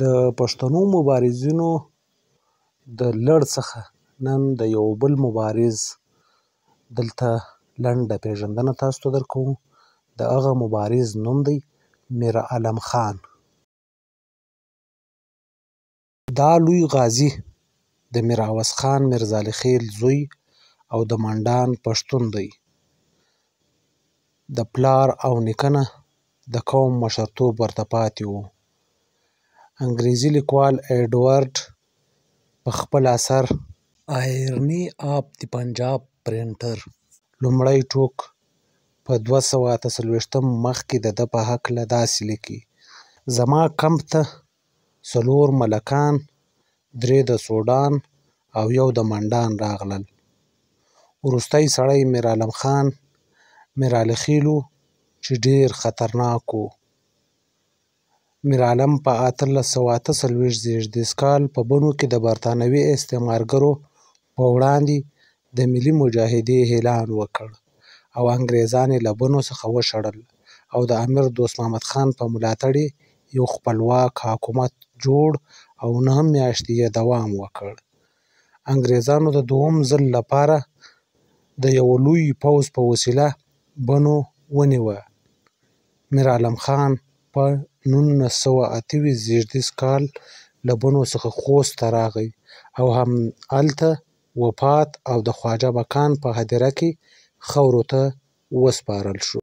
د پښتنو مبارزینو د لړ څخه نن د یو بل مبارز دلته لنډه پیژندنه تاسو ته درکوم د هغه مبارز نوم دی میر عالم خان دا لوی غازی د میر عوض خان میرزا خیل زوی او د منډان پښتون دی د پلار او نیکه نه د قوم مشرتوب ورته پاتې و انګریزي لیکوال اډورډ په خپل اثر آیرني آف د پنجاب پرنټر لومړی ټوک په دوه سوه اته څلوېښتم مخکې د ده په هکله داسې لیکي زما کمپ ته څلور ملکان درې د سوډان او یو د منډان راغلل وروستی سړی میرعالم خان میرعلي خیل و چې ډېر خطرناک و میرعالم په اتلس سوه اته څلوېښت زېږدیز کال په بنو کې د برتانوي استعمارګرو په وړاندې د ملي مجاهدې اعلان وکړ او انګریزان یې له بنو څخه وشړل او د امیر دوست محمد خان په ملاتړ یو خپلواک حکومت جوړ او نه میاشتې یې دوام وکړ انګریزانو د دوم ځل لپاره د یو لوی پوځ په وسیله بنو ونیوه میرعالم خان په نولس سوه اته ویشت زېږدیز کال له بنو څخه خوست ته راغی او همالته وفات او د خواجه بهاند په هدیره کې خاورو ته وسپارل شو.